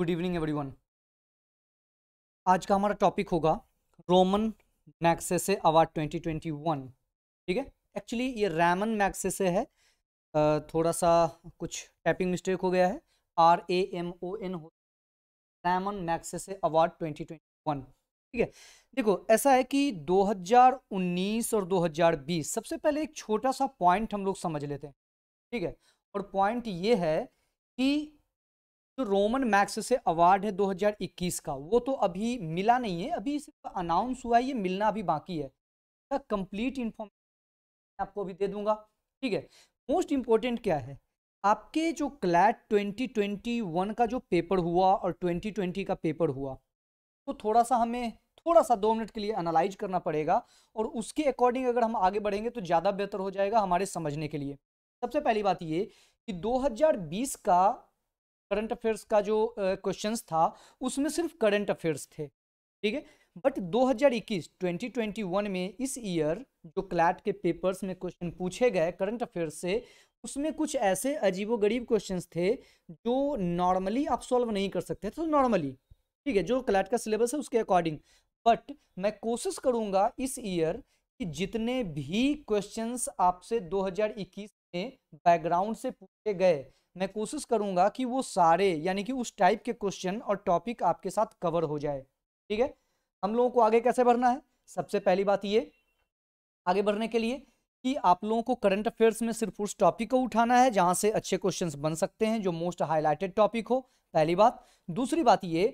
good evening everyone आज का हमारा टॉपिक होगा रोमन मैक्सेसे अवार्ड 2021 ठीक है एक्चुअली ये रैमन मैक्सेसे है थोड़ा सा कुछ टाइपिंग मिस्टेक हो गया है R A M O N हो रैमन मैक्सेसे अवार्ड 2021 ठीक है देखो ऐसा है कि 2019 और 2020 सबसे पहले एक छोटा सा पॉइंट हम लोग समझ लेते हैं ठीक है और पॉइंट ये है कि जो रोमन मैक्स से अवार्ड है 2021 का वो तो अभी मिला नहीं है अभी सिर्फ अनाउंस हुआ है ये मिलना अभी बाकी है कंप्लीट इन्फॉर्मेशन आपको अभी दे दूंगा ठीक है मोस्ट इम्पोर्टेंट क्या है आपके जो क्लैट 2021 का जो पेपर हुआ और 2020 का पेपर हुआ तो थोड़ा सा हमें थोड़ा सा दो मिनट के लिए एनालाइज करना पड़ेगा और उसके अकॉर्डिंग अगर हम आगे बढ़ेंगे तो ज़्यादा बेहतर हो जाएगा हमारे समझने के लिए सबसे पहली बात ये कि 2020 का करंट अफेयर्स का जो क्वेश्चन uh, था उसमें सिर्फ करंट अफेयर्स थे ठीक है बट 2021 2021 में इस ईयर जो क्लैट के पेपर्स में क्वेश्चन पूछे गए करंट अफेयर्स से उसमें कुछ ऐसे अजीबो गरीब क्वेश्चन थे जो नॉर्मली आप सॉल्व नहीं कर सकते तो नॉर्मली ठीक है जो क्लैट का सिलेबस है उसके अकॉर्डिंग बट मैं कोशिश करूंगा इस ईयर कि जितने भी क्वेश्चंस आपसे 2021 में बैकग्राउंड से पूछे गए मैं कोशिश करूंगा कि वो सारे यानी कि उस टाइप के क्वेश्चन और टॉपिक आपके साथ कवर हो जाए ठीक है हम लोगों को आगे कैसे बढ़ना है सबसे पहली बात ये आगे बढ़ने के लिए कि आप लोगों को करंट अफेयर्स में सिर्फ उस टॉपिक को उठाना है जहां से अच्छे क्वेश्चंस बन सकते हैं जो मोस्ट हाईलाइटेड टॉपिक हो पहली बात दूसरी बात ये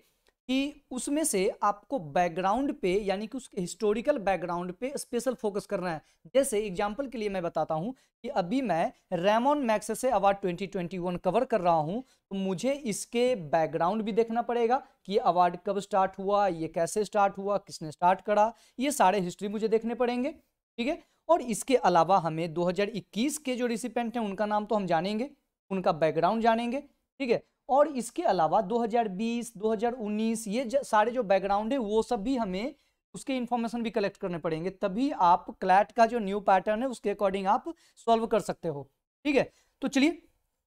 कि उसमें से आपको बैकग्राउंड पे यानी कि उसके हिस्टोरिकल बैकग्राउंड पे स्पेशल फोकस करना है जैसे एग्जांपल के लिए मैं बताता हूँ कि अभी मैं Ramon Magsaysay award 2021 cover कर रहा हूँ तो मुझे इसके बैकग्राउंड भी देखना पड़ेगा कि ये अवार्ड कब स्टार्ट हुआ ये कैसे स्टार्ट हुआ किसने स्टार्ट करा ये सारे हिस्ट्री मुझे देखने पड़ेंगे ठीक है और इसके अलावा हमें दो के जो रिसिपेंट हैं उनका नाम तो हम जानेंगे उनका बैकग्राउंड जानेंगे ठीक है और इसके अलावा 2020, 2019 ये सारे जो बैकग्राउंड है वो सब भी हमें उसके इन्फॉर्मेशन भी कलेक्ट करने पड़ेंगे तभी आप क्लैट का जो न्यू पैटर्न है उसके अकॉर्डिंग आप सॉल्व कर सकते हो ठीक है तो चलिए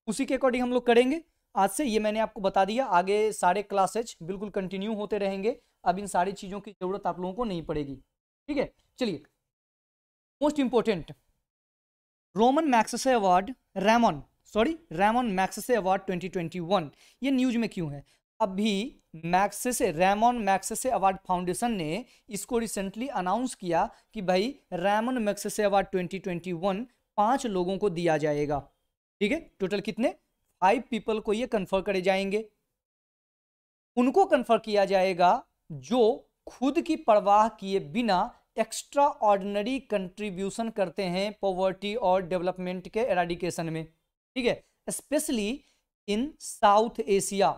उसी के अकॉर्डिंग हम लोग करेंगे आज से ये मैंने आपको बता दिया आगे सारे क्लासेज बिल्कुल कंटिन्यू होते रहेंगे अब इन सारी चीज़ों की ज़रूरत आप लोगों को नहीं पड़ेगी ठीक है चलिए most important Roman Max award Ramon sorry Ramon Magsaysay award 2021 ये न्यूज में क्यों है अभी Magsaysay Ramon Magsaysay award foundation ने इसको रिसेंटली अनाउंस किया कि भाई रैमन मैक्सेसे अवार्ड 2021 पांच लोगों को दिया जाएगा ठीक है टोटल कितने फाइव पीपल को ये कन्फर्म करे जाएंगे उनको कन्फर्म किया जाएगा जो खुद की परवाह किए बिना एक्स्ट्रा ऑर्डिनरी कंट्रीब्यूशन करते हैं पॉवर्टी और डेवलपमेंट के एराडिकेशन में ठीक है स्पेशली इन साउथ एशिया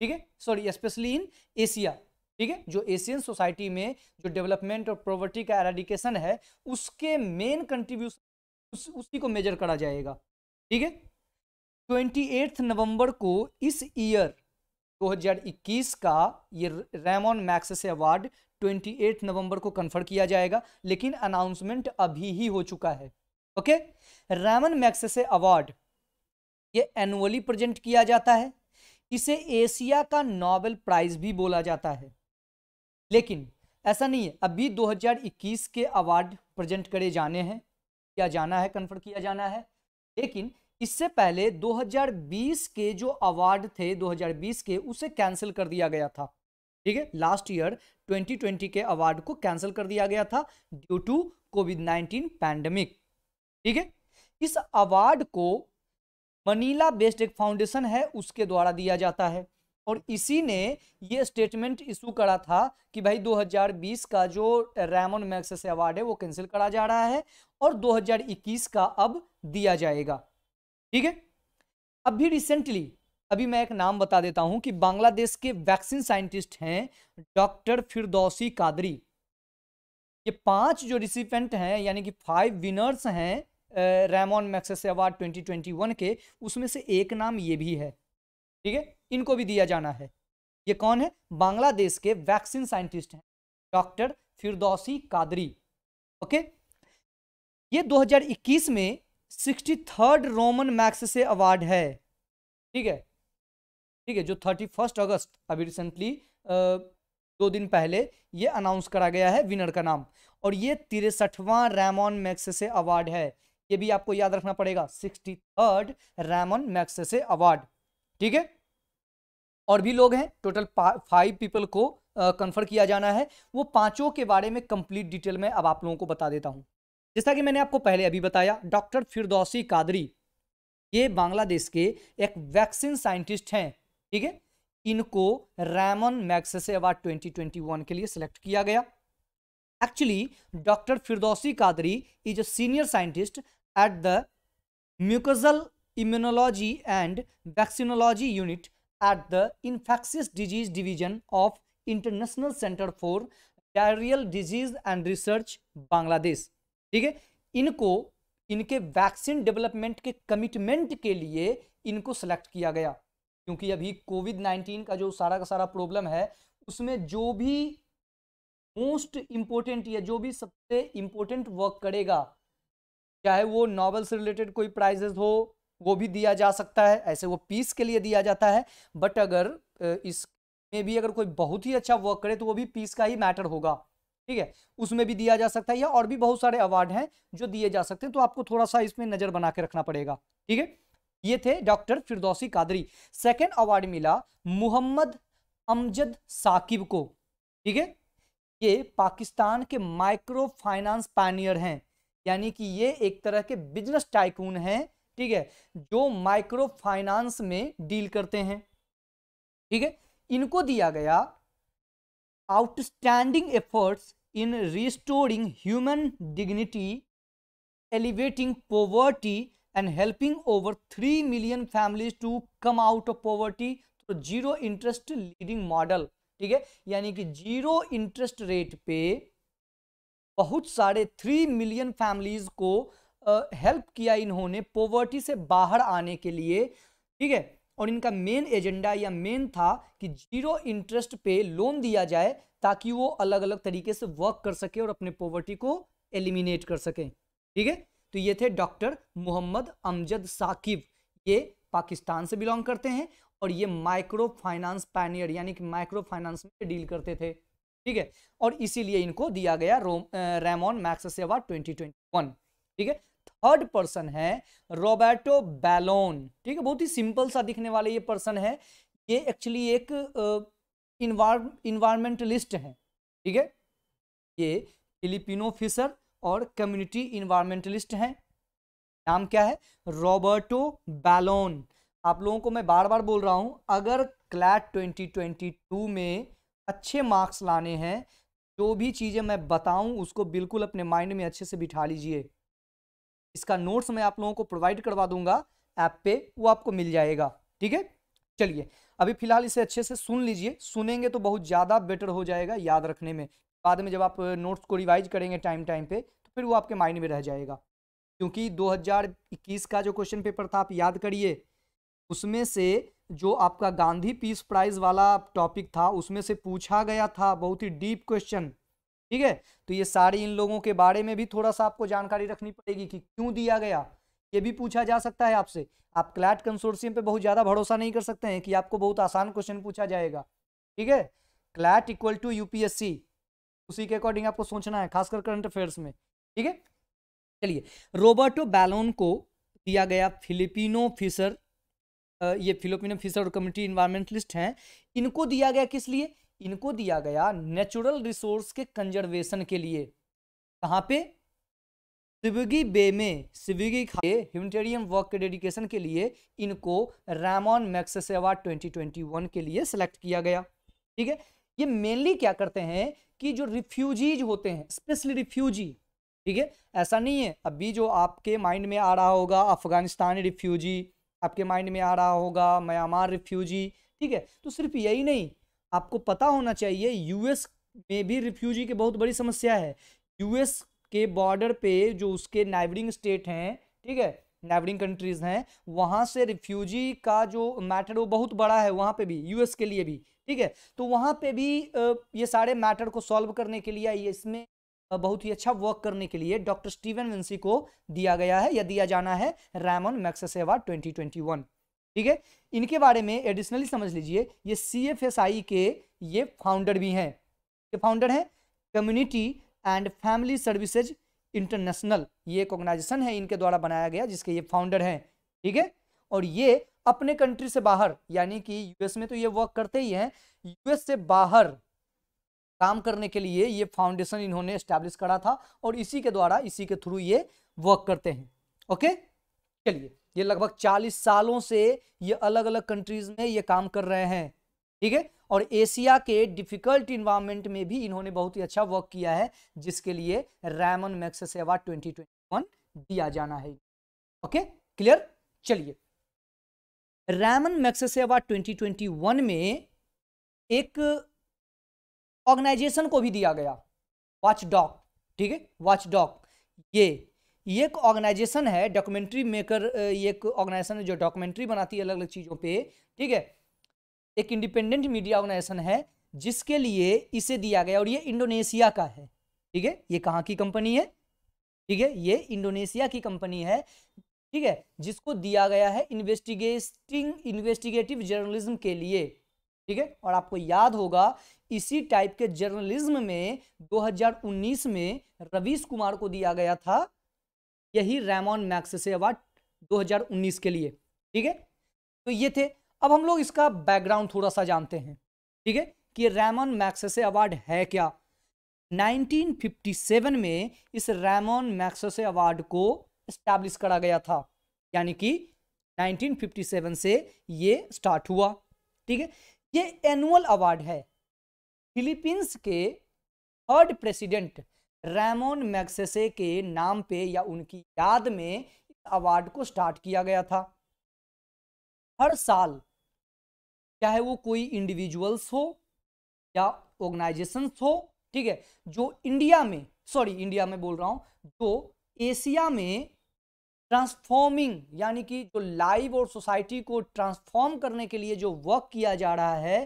ठीक है सॉरी स्पेशली इन एशिया ठीक है जो एशियन सोसाइटी में जो डेवलपमेंट और प्रॉवर्टी का एराडिकेशन है उसके मेन कंट्रीब्यूशन उस, उसी को मेजर करा जाएगा ठीक है ट्वेंटी एट्थ नवम्बर को इस ईयर 2021 का ये रैमोन मैक्सेसे अवार्ड 28 नवंबर को कन्फर्म किया जाएगा लेकिन अनाउंसमेंट अभी ही हो चुका है ओके रैमन मैक्सेसे अवार्ड ये एनुअली प्रेजेंट किया जाता है इसे एशिया का नोबेल प्राइज भी बोला जाता है लेकिन ऐसा नहीं है अभी 2021 के अवार्ड प्रेजेंट करे जाने हैं किया जाना है कन्फर्म किया जाना है लेकिन इससे पहले 2020 के जो अवार्ड थे 2020 के उसे कैंसिल कर दिया गया था ठीक है लास्ट ईयर 2020 के अवार्ड को कैंसिल कर दिया गया था ड्यू टू कोविड 19 पैंडमिक ठीक है इस अवार्ड को मनीला बेस्ड एक फाउंडेशन है उसके द्वारा दिया जाता है और इसी ने ये स्टेटमेंट इशू करा था कि भाई 2020 का जो रैमन मैक्स अवार्ड है वो कैंसिल करा जा रहा है और 2021 का अब दिया जाएगा ठीक है अभी रिसेंटली अभी मैं एक नाम बता देता हूं कि बांग्लादेश के वैक्सीन साइंटिस्ट हैं डॉक्टर फिरदौसी कादरी ये पांच जो रिसिपेंट हैं यानी कि फाइव विनर्स हैं रैमोन मैक्सेस अवार्ड 2021 के उसमें से एक नाम ये भी है ठीक है इनको भी दिया जाना है ये कौन है बांग्लादेश के वैक्सीन साइंटिस्ट हैं डॉक्टर फिरदौसी कादरी ओके ये 2021 में sixty third Roman Magsaysay award है ठीक है ठीक है जो थर्टी फर्स्ट अगस्त अभी रिसेंटली दो दिन पहले ये अनाउंस करा गया है विनर का नाम और ये तिरसठवां रैमॉन मैक्सेसे अवार्ड है ये भी आपको याद रखना पड़ेगा sixty third Ramon Magsaysay award ठीक है और भी लोग हैं टोटल फाइव पीपल को uh, किया जाना है वो पांचों के बारे में कंप्लीट डिटेल में अब आप लोगों को बता देता हूं जैसा कि मैंने आपको पहले अभी बताया डॉक्टर फिरदौसी कादरी ये बांग्लादेश के एक वैक्सीन साइंटिस्ट हैं ठीक है इनको रैमन मैक्सेसे अवार्ड 2021 के लिए सिलेक्ट किया गया actually doctor Firdausi Qadri is a senior scientist at the mucosal immunology and vaccinology unit at the infectious disease division of international center for diarrhoeal disease and research Bangladesh ठीक है इनको इनके वैक्सीन डेवलपमेंट के commitment के लिए इनको सेलेक्ट किया गया क्योंकि अभी कोविड नाइन्टीन का जो सारा का सारा प्रॉब्लम है उसमें जो भी मोस्ट इम्पोर्टेंट या जो भी सबसे इम्पोर्टेंट वर्क करेगा चाहे वो नॉवल से रिलेटेड कोई प्राइजेस हो वो भी दिया जा सकता है ऐसे वो पीस के लिए दिया जाता है बट अगर इस में भी अगर कोई बहुत ही अच्छा वर्क करे तो वो भी पीस का ही मैटर होगा ठीक है उसमें भी दिया जा सकता है या और भी बहुत सारे अवार्ड हैं जो दिए जा सकते हैं तो आपको थोड़ा सा इसमें नज़र बना के रखना पड़ेगा ठीक है ये थे doctor Firdausi Qadri second award मिला मुहम्मद अमजद साकिब को ठीक है ये पाकिस्तान के माइक्रो फाइनेंस पैनियर हैं यानी कि ये एक तरह के बिजनेस टाइकून हैं ठीक है जो माइक्रो फाइनेंस में डील करते हैं ठीक है इनको दिया गया outstanding efforts in restoring human dignity elevating poverty and helping over three million families to come out of poverty तो जीरो इंटरेस्ट लीडिंग मॉडल ठीक है यानी कि जीरो इंटरेस्ट रेट पे बहुत सारे थ्री मिलियन फैमिलीज को हेल्प uh, किया इन्होंने पॉवर्टी से बाहर आने के लिए ठीक है और इनका मेन एजेंडा या मेन था कि जीरो इंटरेस्ट पे लोन दिया जाए ताकि वो अलग अलग तरीके से वर्क कर सके और अपने पॉवर्टी को एलिमिनेट कर सकें ठीक है तो ये थे डॉक्टर मोहम्मद अमजद साकिब ये पाकिस्तान से बिलोंग करते हैं और ये माइक्रो फाइनेंस पैनियर यानी कि माइक्रो फाइनेंस में डील करते थे ठीक है और इसीलिए इनको दिया गया रोम रेमोन मैक्स सेवा 2021 ठीक है थर्ड पर्सन है रोबर्टो बैलोन ठीक है बहुत ही सिंपल सा दिखने वाले ये पर्सन है ये एक्चुअली एक इन्वायरमेंटलिस्ट है ठीक है ये फिलिपिनो फिशर और कम्युनिटी इन्वायरमेंटलिस्ट हैं नाम क्या है रॉबर्टो बैलोन आप लोगों को मैं बार बार बोल रहा हूं अगर क्लैट 2022 में अच्छे मार्क्स लाने हैं जो भी चीज़ें मैं बताऊं उसको बिल्कुल अपने माइंड में अच्छे से बिठा लीजिए इसका नोट्स मैं आप लोगों को प्रोवाइड करवा दूंगा ऐप पे वो आपको मिल जाएगा ठीक है चलिए अभी फिलहाल इसे अच्छे से सुन लीजिए सुनेंगे तो बहुत ज़्यादा बेटर हो जाएगा याद रखने में बाद में जब आप नोट्स को रिवाइज करेंगे टाइम टाइम पर तो फिर वो आपके माइंड में रह जाएगा क्योंकि दो का जो क्वेश्चन पेपर था आप याद करिए उसमें से जो आपका गांधी पीस प्राइज वाला टॉपिक था उसमें से पूछा गया था बहुत ही डीप क्वेश्चन ठीक है तो ये सारी इन लोगों के बारे में भी थोड़ा सा आपको जानकारी रखनी पड़ेगी कि क्यों दिया गया ये भी पूछा जा सकता है आपसे आप क्लैट कंसोर्सियम पे बहुत ज़्यादा भरोसा नहीं कर सकते हैं कि आपको बहुत आसान क्वेश्चन पूछा जाएगा ठीक है क्लैट इक्वल टू यूपीएससी उसी के अकॉर्डिंग आपको सोचना है खासकर करंट अफेयर्स में ठीक है चलिए रोबर्टो बैलोन को दिया गया फिलिपिनो फिशर ये फिलोपिनो फिशर और कम्युनिटी इन्वायरमेंटलिस्ट हैं इनको दिया गया किस लिए इनको दिया गया नेचुरल रिसोर्स के कंजर्वेशन के लिए कहाँ पे सिविगी बे में सिविगी खाए ह्यूमटेरियम वर्क के डेडिकेशन के लिए इनको रामॉन मैक्सेस अवार्ड 2021 के लिए सेलेक्ट किया गया ठीक है ये मेनली क्या करते हैं कि जो रिफ्यूजीज होते हैं स्पेशली रिफ्यूजी ठीक है ऐसा नहीं है अभी जो आपके माइंड में आ रहा होगा अफगानिस्तानी रिफ्यूजी आपके माइंड में आ रहा होगा म्यांमार रिफ्यूजी ठीक है तो सिर्फ यही नहीं आपको पता होना चाहिए यूएस में भी रिफ्यूजी की बहुत बड़ी समस्या है यूएस के बॉर्डर पे जो उसके नाइबरिंग स्टेट हैं ठीक है नाइबरिंग कंट्रीज हैं वहाँ से रिफ्यूजी का जो मैटर वो बहुत बड़ा है वहाँ पे भी यूएस के लिए भी ठीक है तो वहाँ पे भी ये सारे मैटर को सॉल्व करने के लिए इसमें बहुत ही अच्छा वर्क करने के लिए डॉक्टर स्टीवन विंसी को दिया गया है या दिया जाना है रैमन मैक्सेस अवार्ड ट्वेंटी ठीक है इनके बारे में एडिशनली समझ लीजिए ये सी एफ एस आई के ये फाउंडर भी हैं ये फाउंडर हैं community and family services international ये एक ऑर्गेनाइजेशन है इनके द्वारा बनाया गया जिसके ये फाउंडर हैं ठीक है और ये अपने कंट्री से बाहर यानी कि यूएस में तो ये वर्क करते ही हैं यूएस से बाहर काम करने के लिए ये फाउंडेशन इन्होंने स्टैब्लिश करा था और इसी के द्वारा इसी के थ्रू ये वर्क करते हैं ओके चलिए ये लगभग चालीस सालों से ये अलग अलग कंट्रीज में ये काम कर रहे हैं ठीक है और एशिया के डिफिकल्ट इन्वायरमेंट में भी इन्होंने बहुत ही अच्छा वर्क किया है जिसके लिए रैमन मैक्स सेवा ट्वेंटी दिया जाना है ओके क्लियर चलिए रैमन ट्वेंटी ट्वेंटी वन में एक ऑर्गेनाइजेशन को भी दिया गया वॉच डॉक ठीक है वॉच डॉक ये ये एक ऑर्गेनाइजेशन है डॉक्यूमेंट्री मेकर ये एक ऑर्गेनाइजेशन है जो डॉक्यूमेंट्री बनाती है अलग अलग चीज़ों पे ठीक है एक इंडिपेंडेंट मीडिया ऑर्गेनाइजेशन है जिसके लिए इसे दिया गया और ये इंडोनेशिया का है ठीक है ये कहाँ की कंपनी है ठीक है ये इंडोनेशिया की कंपनी है ठीक है जिसको दिया गया है इन्वेस्टिगेटिंग इन्वेस्टिगेटिव जर्नलिज्म के लिए ठीक है और आपको याद होगा इसी टाइप के जर्नलिज्म में 2019 में रवीश कुमार को दिया गया था यही मैक्स से अवार्ड 2019 के लिए ठीक है तो ये थे अब हम लोग इसका बैकग्राउंड थोड़ा सा जानते हैं ठीक है कि रैमॉन मैक्सेसे अवार्ड है क्या 1957 में इस रैमॉन मैक्सेसे अवार्ड को स्टैब्लिश करा गया था यानी कि 1957 से ये स्टार्ट हुआ ठीक है ये एनुअल अवार्ड है फिलीपींस के थर्ड प्रेसिडेंट रैमोन मैक्सेसे के नाम पे या उनकी याद में इस अवार्ड को स्टार्ट किया गया था हर साल चाहे वो कोई इंडिविजुअल्स हो या ऑर्गेनाइजेशंस हो ठीक है जो इंडिया में सॉरी इंडिया में बोल रहा हूँ जो एशिया में ट्रांसफॉर्मिंग यानी कि जो लाइव और सोसाइटी को ट्रांसफॉर्म करने के लिए जो वर्क किया जा रहा है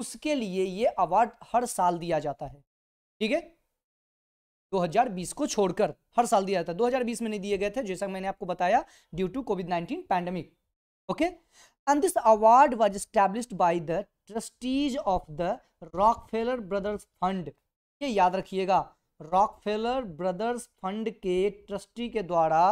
उसके लिए ये अवार्ड हर साल दिया जाता है ठीक है 2020 को छोड़कर हर साल दिया जाता है 2020 में नहीं दिए गए थे जैसा मैंने आपको बताया due to Covid 19 pandemic okay and this award was establish by the trustees of the Rock brothers fund ये याद रखिएगा रॉकफेलर ब्रदर्स फंड के ट्रस्टी के द्वारा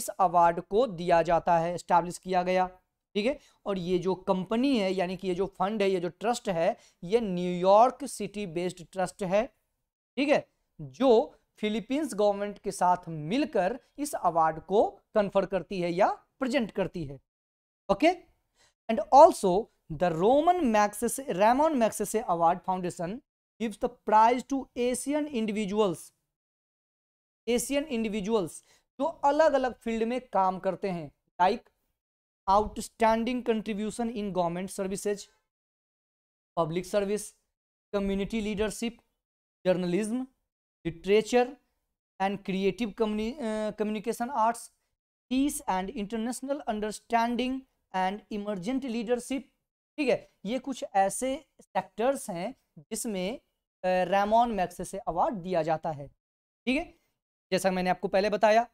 इस अवार्ड को दिया जाता है स्टैब्लिश किया गया ठीक है और ये जो कंपनी है यानी कि ये जो फंड है ये जो ट्रस्ट है ये न्यूयॉर्क सिटी बेस्ड ट्रस्ट है ठीक है जो फिलीपींस गवर्नमेंट के साथ मिलकर इस अवार्ड को कन्फर करती है या प्रेजेंट करती है okay and also the Roman Max Ramon Max award foundation gives the prize to asian individuals asian individuals जो अलग अलग फील्ड में काम करते हैं like outstanding contribution in government services public service community leadership journalism literature and creative communication arts peace and international understanding and emergent leadership ठीक है ये कुछ ऐसे सेक्टर्स हैं जिसमें रैमोन मैक्स से अवार्ड दिया जाता है ठीक है जैसा मैंने आपको पहले बताया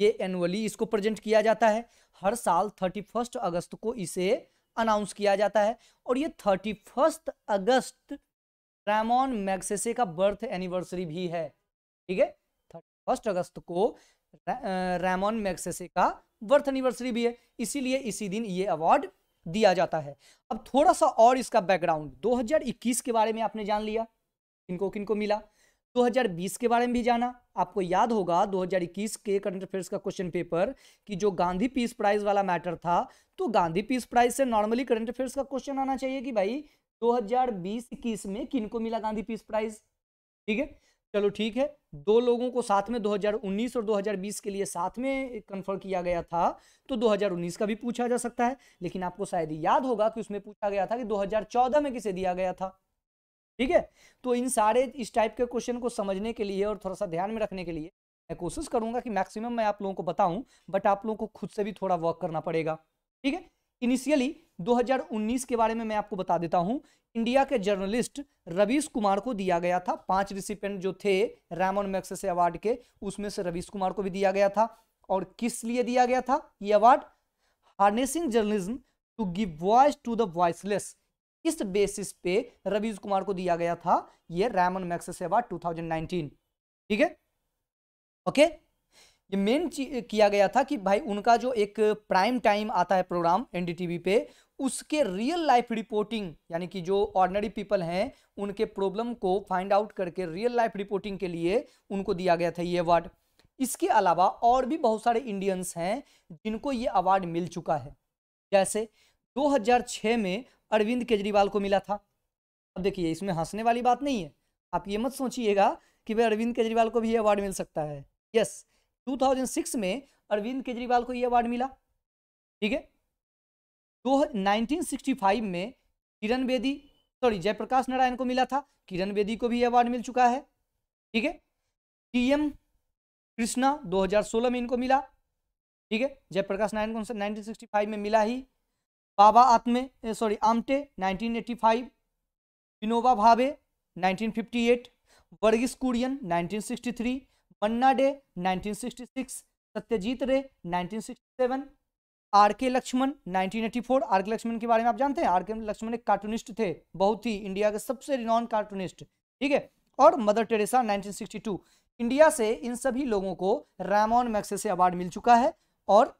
ये एनुअली इसको प्रेजेंट किया जाता है हर साल थर्टी फर्स्ट अगस्त को इसे अनाउंस किया जाता है और ये thirty first August Ramon Magsaysay का बर्थ एनिवर्सरी भी है ठीक है थर्टी फर्स्ट अगस्त को रैमॉन मैक्सेसे का बर्थ एनिवर्सरी भी है इसीलिए इसी दिन ये अवार्ड दिया जाता है अब थोड़ा सा और इसका बैकग्राउंड 2021 के बारे में आपने जान लिया किनको किनको मिला 2020 के बारे में भी जाना आपको याद होगा 2021 के करंट अफेयर्स का क्वेश्चन पेपर कि जो गांधी पीस प्राइज वाला मैटर था तो गांधी पीस प्राइज से नॉर्मली करंट अफेयर्स का क्वेश्चन आना चाहिए कि भाई 2020-21 में किनको मिला गांधी पीस प्राइज ठीक है चलो ठीक है दो लोगों को साथ में 2019 और 2020 के लिए साथ में कन्फर्म किया गया था तो 2019 का भी पूछा जा सकता है लेकिन आपको शायद याद होगा कि उसमें पूछा गया था कि 2014 में किसे दिया गया था ठीक है तो इन सारे इस टाइप के क्वेश्चन को समझने के लिए और थोड़ा सा ध्यान में रखने के लिए मैं कोशिश करूंगा कि मैक्सिमम मैं आप लोगों को बताऊं बट आप लोगों को खुद से भी थोड़ा वर्क करना पड़ेगा ठीक है इनिशियली 2019 के बारे में मैं आपको बता देता हूं इंडिया के जर्नलिस्ट रवीश कुमार को दिया गया था पांच रिसिपेंट जो थे रैमन मैक्सेसे अवार्ड के उसमें से रवीश कुमार को भी दिया गया था और किस लिए दिया गया था ये award harnessing journalism to give voice to the voiceless इस बेसिस पे रवीज कुमार को दिया गया था ये रैमन मैक्स सेवा टू ठीक है ओके ये मेन किया गया था कि भाई उनका जो एक प्राइम टाइम आता है प्रोग्राम एनडीटीवी पे उसके रियल लाइफ रिपोर्टिंग यानी कि जो ऑर्डनरी पीपल हैं उनके प्रॉब्लम को फाइंड आउट करके रियल लाइफ रिपोर्टिंग के लिए उनको दिया गया था ये अवार्ड इसके अलावा और भी बहुत सारे इंडियंस हैं जिनको ये अवार्ड मिल चुका है जैसे 2006 में अरविंद केजरीवाल को मिला था अब देखिए इसमें हंसने वाली बात नहीं है आप ये मत सोचिएगा कि भाई अरविंद केजरीवाल को भी ये अवार्ड मिल सकता है यस 2006 में अरविंद केजरीवाल को ये अवार्ड मिला ठीक है दो में किरण बेदी सॉरी जयप्रकाश नारायण को मिला था किरण बेदी को भी ये अवार्ड मिल चुका है ठीक है टी एम कृष्णा 2016 में इनको मिला ठीक है जयप्रकाश नारायण को 1965 में मिला ही बाबा आत्मे sorry Amte 1985 Vinoba Bhave eight Verghese Kurien three Manna Dey six Satyajit Ray seven are के लक्ष्मण 1984 आर के लक्ष्मण के बारे में आप जानते हैं आर के लक्ष्मण एक कार्टूनिस्ट थे बहुत ही इंडिया के सबसे रिनॉन कार्टूनिस्ट ठीक है और मदर टेरेसा 1962 इंडिया से इन सभी लोगों को रैमॉन मैक्से अवार्ड मिल चुका है और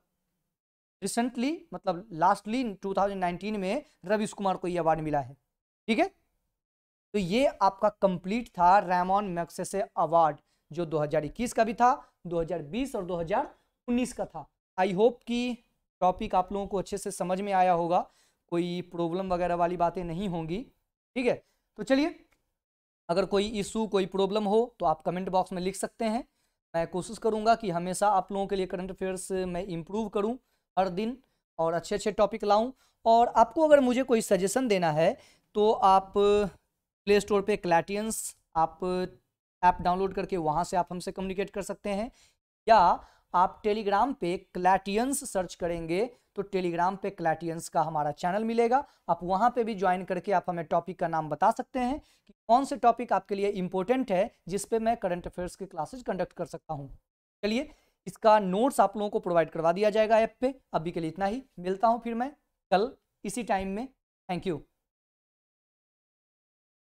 रिसेंटली मतलब लास्टली 2019 में रविश कुमार को ये अवार्ड मिला है ठीक है तो ये आपका कंप्लीट था रैमॉन मैक्सेसे अवार्ड जो 2021 का भी था 2020 और 2019 का था आई होप कि टॉपिक आप लोगों को अच्छे से समझ में आया होगा कोई प्रॉब्लम वगैरह वाली बातें नहीं होंगी ठीक है तो चलिए अगर कोई इशू कोई प्रॉब्लम हो तो आप कमेंट बॉक्स में लिख सकते हैं मैं कोशिश करूंगा कि हमेशा आप लोगों के लिए करंट अफेयर्स मैं इम्प्रूव करूँ हर दिन और अच्छे अच्छे टॉपिक लाऊं और आपको अगर मुझे कोई सजेशन देना है तो आप प्ले स्टोर पे क्लैटियंस आप ऐप डाउनलोड करके वहाँ से आप हमसे कम्युनिकेट कर सकते हैं या आप टेलीग्राम पे क्लैटियंस सर्च करेंगे तो टेलीग्राम पे क्लैटियंस का हमारा चैनल मिलेगा आप वहाँ पे भी ज्वाइन करके आप हमें टॉपिक का नाम बता सकते हैं कि कौन से टॉपिक आपके लिए इम्पोर्टेंट है जिसपे मैं करंट अफेयर्स की क्लासेज कंडक्ट कर सकता हूँ चलिए इसका नोट्स आप लोगों को प्रोवाइड करवा दिया जाएगा ऐप पे अभी के लिए इतना ही मिलता हूँ फिर मैं कल इसी टाइम में थैंक यू